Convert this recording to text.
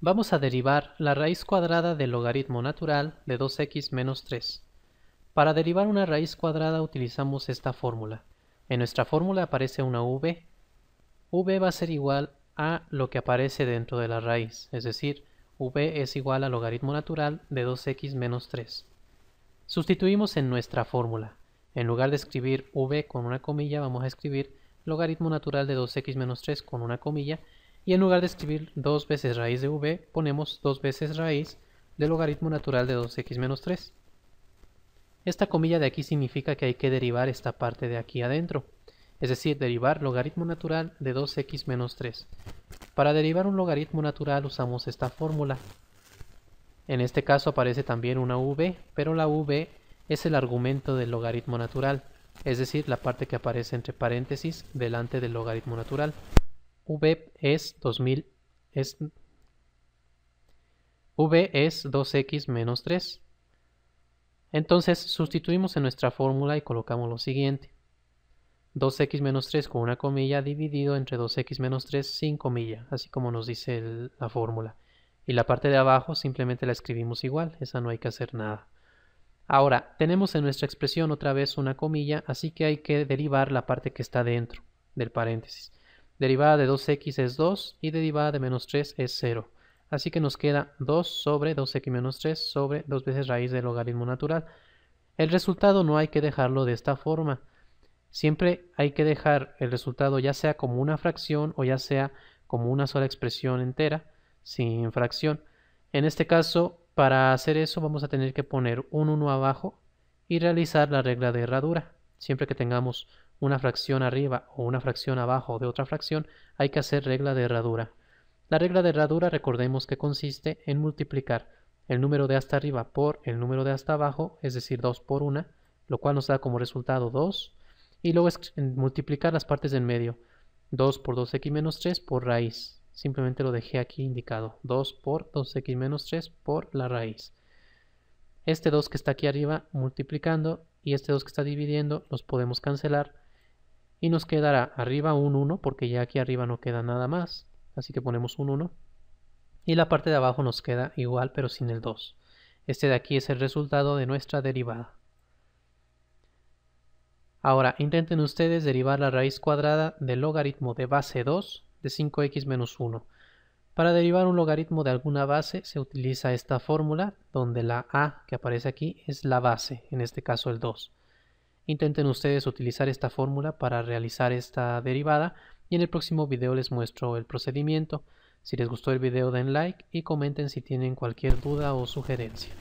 Vamos a derivar la raíz cuadrada del logaritmo natural de 2x menos 3. Para derivar una raíz cuadrada utilizamos esta fórmula. En nuestra fórmula aparece una v. v va a ser igual a lo que aparece dentro de la raíz, es decir, v es igual al logaritmo natural de 2x menos 3. Sustituimos en nuestra fórmula. En lugar de escribir v con una comilla, vamos a escribir logaritmo natural de 2x menos 3 con una comilla y en lugar de escribir 2 veces raíz de v, ponemos 2 veces raíz del logaritmo natural de 2x menos 3. Esta comilla de aquí significa que hay que derivar esta parte de aquí adentro, es decir, derivar logaritmo natural de 2x menos 3. Para derivar un logaritmo natural usamos esta fórmula. En este caso aparece también una v, pero la v es el argumento del logaritmo natural, es decir, la parte que aparece entre paréntesis delante del logaritmo natural. V es 2000 es V es 2x menos 3. Entonces sustituimos en nuestra fórmula y colocamos lo siguiente. 2x menos 3 con una comilla dividido entre 2x menos 3 sin comilla, así como nos dice la fórmula. Y la parte de abajo simplemente la escribimos igual, esa no hay que hacer nada. Ahora, tenemos en nuestra expresión otra vez una comilla, así que hay que derivar la parte que está dentro del paréntesis. Derivada de 2x es 2 y derivada de menos 3 es 0. Así que nos queda 2 sobre 2x menos 3 sobre 2 veces raíz del logaritmo natural. El resultado no hay que dejarlo de esta forma. Siempre hay que dejar el resultado ya sea como una fracción o ya sea como una sola expresión entera, sin fracción. En este caso, para hacer eso vamos a tener que poner un 1 abajo y realizar la regla de herradura. Siempre que tengamos una fracción arriba o una fracción abajo de otra fracción, hay que hacer regla de herradura. La regla de herradura recordemos que consiste en multiplicar el número de hasta arriba por el número de hasta abajo, es decir, 2 por 1, lo cual nos da como resultado 2, y luego es multiplicar las partes del medio, 2 por 2x menos 3 por raíz. Simplemente lo dejé aquí indicado, 2 por 2x menos 3 por la raíz. Este 2 que está aquí arriba multiplicando y este 2 que está dividiendo los podemos cancelar y nos quedará arriba un 1 porque ya aquí arriba no queda nada más, así que ponemos un 1 y la parte de abajo nos queda igual pero sin el 2. Este de aquí es el resultado de nuestra derivada. Ahora intenten ustedes derivar la raíz cuadrada del logaritmo de base 2 de 5x menos 1. Para derivar un logaritmo de alguna base se utiliza esta fórmula donde la a que aparece aquí es la base, en este caso el 2. Intenten ustedes utilizar esta fórmula para realizar esta derivada y en el próximo video les muestro el procedimiento. Si les gustó el video den like y comenten si tienen cualquier duda o sugerencia.